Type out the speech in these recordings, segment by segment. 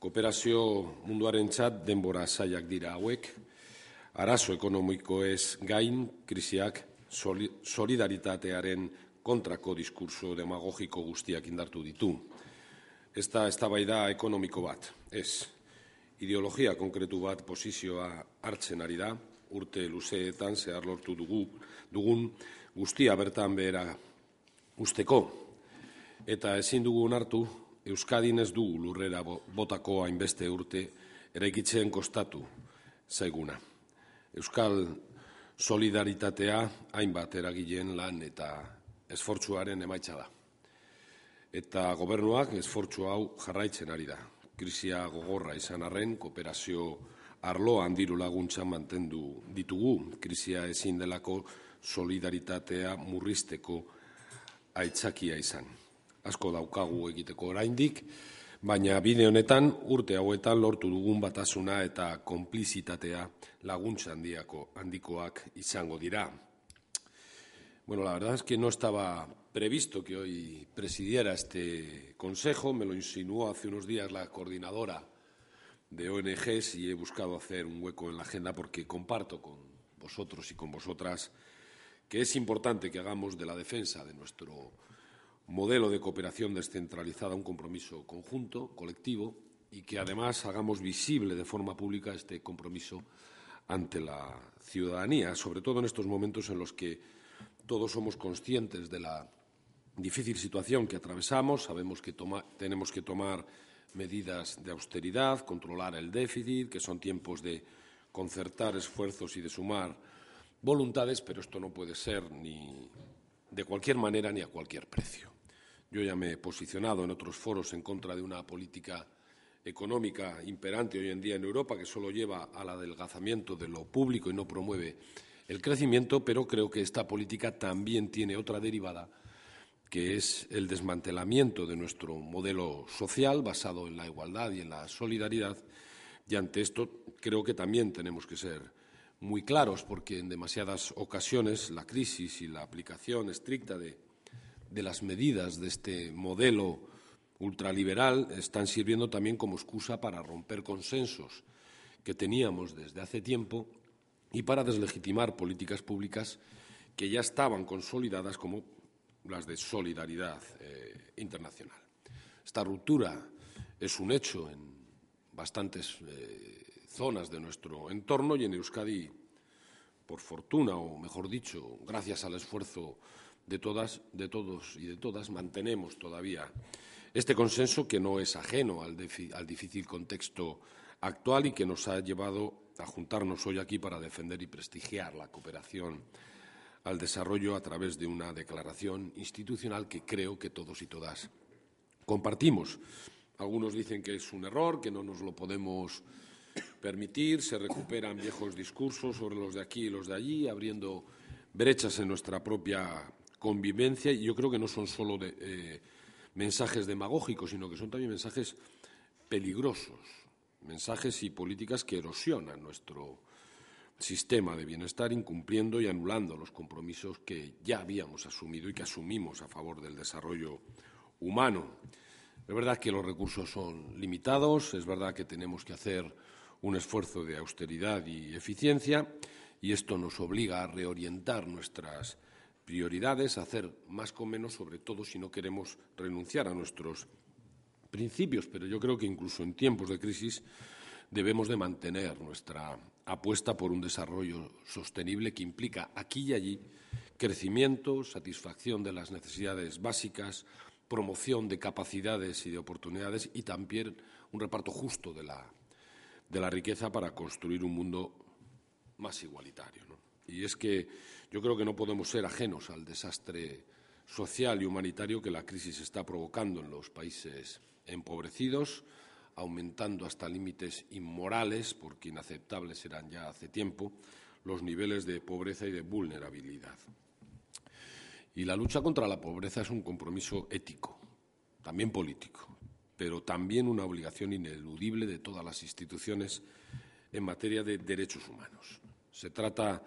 Kooperazio munduaren txat denbora zaiak dira hauek, arazo ekonomiko ez gain, krisiak solidaritatearen kontrako diskurso demagogiko guztiak indartu ditu. Ez da, ez da ekonomiko bat, ez. Ideologia konkretu bat posizioa hartzen ari da, urte luzeetan zehar lortu dugu, dugun guztia bertan behera usteko. Eta ezin dugu onartu, Euskadin ez du lurrera botako hainbeste urte eraikitzen kostatu zaiguna. Euskal solidaritatea hainbat eragileen lan eta esfortzuaren emaitza da. Eta gobernuak esfortzu hau jarraitzen ari da. Krisia gogorra izan arren, kooperazio arloan diru laguntza mantendu ditugu, krisia ezin delako solidaritatea murrizteko aitzakia izan. ...asco daukagu egiteko oraindik, baina bide honetan urte hauetan lortu dugun batasuna eta konplizitatea laguntza handiako handikoak izango dira. Bueno, la verdad es que no estaba previsto que hoy presidiera este consejo, me lo insinuó hace unos días la coordinadora de ONGs y he buscado hacer un hueco en la agenda porque comparto con vosotros y con vosotras que es importante que hagamos de la defensa de nuestro modelo de cooperación descentralizada un compromiso conjunto, colectivo, y que además hagamos visible de forma pública este compromiso ante la ciudadanía, sobre todo en estos momentos en los que todos somos conscientes de la difícil situación que atravesamos, sabemos que tenemos que tomar medidas de austeridad, controlar el déficit, que son tiempos de concertar esfuerzos y de sumar voluntades, pero esto no puede ser ni de cualquier manera ni a cualquier precio. Yo ya me he posicionado en otros foros en contra de una política económica imperante hoy en día en Europa que solo lleva al adelgazamiento de lo público y no promueve el crecimiento, pero creo que esta política también tiene otra derivada, que es el desmantelamiento de nuestro modelo social basado en la igualdad y en la solidaridad. Y ante esto creo que también tenemos que ser muy claros, porque en demasiadas ocasiones la crisis y la aplicación estricta de de las medidas de este modelo ultraliberal están sirviendo también como excusa para romper consensos que teníamos desde hace tiempo y para deslegitimar políticas públicas que ya estaban consolidadas como las de solidaridad eh, internacional. Esta ruptura es un hecho en bastantes eh, zonas de nuestro entorno y en Euskadi, por fortuna, o mejor dicho, gracias al esfuerzo de todas, de todos y de todas mantenemos todavía este consenso que no es ajeno al, al difícil contexto actual y que nos ha llevado a juntarnos hoy aquí para defender y prestigiar la cooperación al desarrollo a través de una declaración institucional que creo que todos y todas compartimos. Algunos dicen que es un error, que no nos lo podemos permitir, se recuperan viejos discursos sobre los de aquí y los de allí, abriendo brechas en nuestra propia convivencia y yo creo que no son solo de, eh, mensajes demagógicos, sino que son también mensajes peligrosos, mensajes y políticas que erosionan nuestro sistema de bienestar, incumpliendo y anulando los compromisos que ya habíamos asumido y que asumimos a favor del desarrollo humano. Es verdad que los recursos son limitados, es verdad que tenemos que hacer un esfuerzo de austeridad y eficiencia, y esto nos obliga a reorientar nuestras prioridades, hacer más con menos, sobre todo si no queremos renunciar a nuestros principios, pero yo creo que incluso en tiempos de crisis debemos de mantener nuestra apuesta por un desarrollo sostenible que implica aquí y allí crecimiento, satisfacción de las necesidades básicas, promoción de capacidades y de oportunidades y también un reparto justo de la, de la riqueza para construir un mundo más igualitario. Y es que yo creo que no podemos ser ajenos al desastre social y humanitario que la crisis está provocando en los países empobrecidos, aumentando hasta límites inmorales, porque inaceptables eran ya hace tiempo, los niveles de pobreza y de vulnerabilidad. Y la lucha contra la pobreza es un compromiso ético, también político, pero también una obligación ineludible de todas las instituciones en materia de derechos humanos. Se trata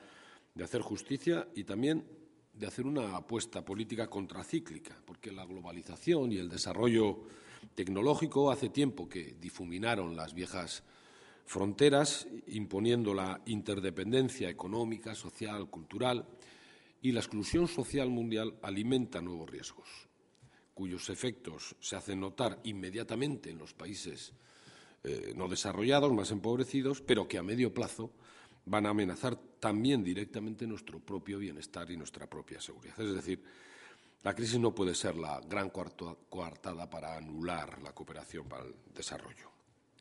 de hacer justicia y también de hacer una apuesta política contracíclica, porque la globalización y el desarrollo tecnológico hace tiempo que difuminaron las viejas fronteras, imponiendo la interdependencia económica, social, cultural, y la exclusión social mundial alimenta nuevos riesgos, cuyos efectos se hacen notar inmediatamente en los países eh, no desarrollados, más empobrecidos, pero que a medio plazo van a amenazar también directamente nuestro propio bienestar y nuestra propia seguridad. Es decir, la crisis no puede ser la gran coartada para anular la cooperación para el desarrollo.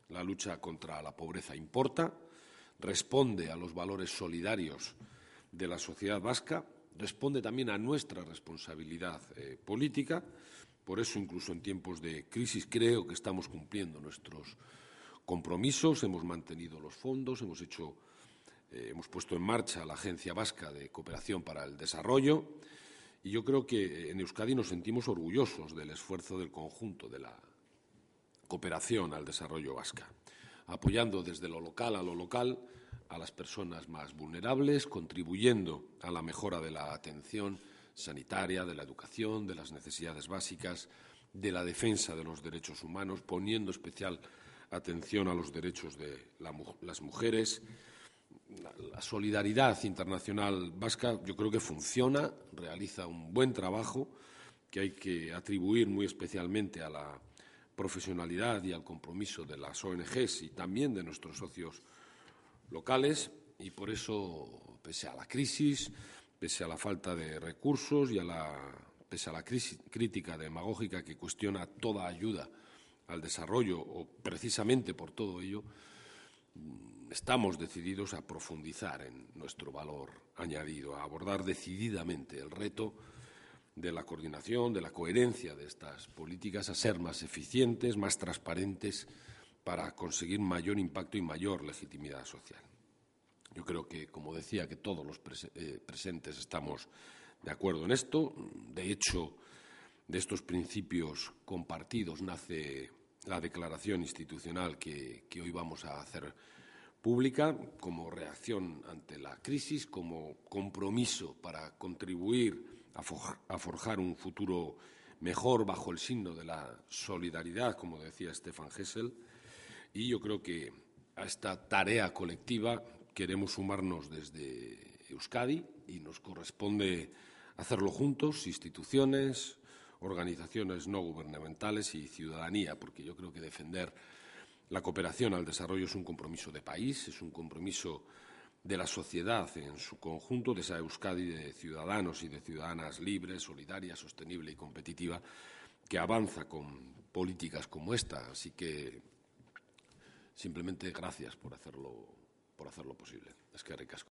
La lucha contra la pobreza importa, responde a los valores solidarios de la sociedad vasca, responde también a nuestra responsabilidad eh, política. Por eso, incluso en tiempos de crisis, creo que estamos cumpliendo nuestros compromisos, hemos mantenido los fondos, hemos hecho eh, hemos puesto en marcha la Agencia Vasca de Cooperación para el Desarrollo y yo creo que eh, en Euskadi nos sentimos orgullosos del esfuerzo del conjunto de la cooperación al desarrollo vasca, apoyando desde lo local a lo local a las personas más vulnerables, contribuyendo a la mejora de la atención sanitaria, de la educación, de las necesidades básicas, de la defensa de los derechos humanos, poniendo especial atención a los derechos de las mujeres la solidaridad internacional vasca yo creo que funciona, realiza un buen trabajo que hay que atribuir muy especialmente a la profesionalidad y al compromiso de las ONGs y también de nuestros socios locales y por eso, pese a la crisis, pese a la falta de recursos y a la, pese a la crítica demagógica que cuestiona toda ayuda al desarrollo o precisamente por todo ello, estamos decididos a profundizar en nuestro valor añadido, a abordar decididamente el reto de la coordinación, de la coherencia de estas políticas, a ser más eficientes, más transparentes, para conseguir mayor impacto y mayor legitimidad social. Yo creo que, como decía, que todos los eh, presentes estamos de acuerdo en esto. De hecho, de estos principios compartidos nace la declaración institucional que, hoy vamos a hacer pública como reacción ante la crisis, como compromiso para contribuir a forjar un futuro mejor bajo el signo de la solidaridad, como decía Stefan Hessel. Y yo creo que a esta tarea colectiva queremos sumarnos desde Euskadi y nos corresponde hacerlo juntos, instituciones, organizaciones no gubernamentales y ciudadanía, porque yo creo que defender la cooperación al desarrollo es un compromiso de país, es un compromiso de la sociedad en su conjunto, de esa Euskadi de ciudadanos y de ciudadanas libres, solidaria, sostenible y competitiva, que avanza con políticas como esta. Así que simplemente gracias por hacerlo, por hacerlo posible. Es que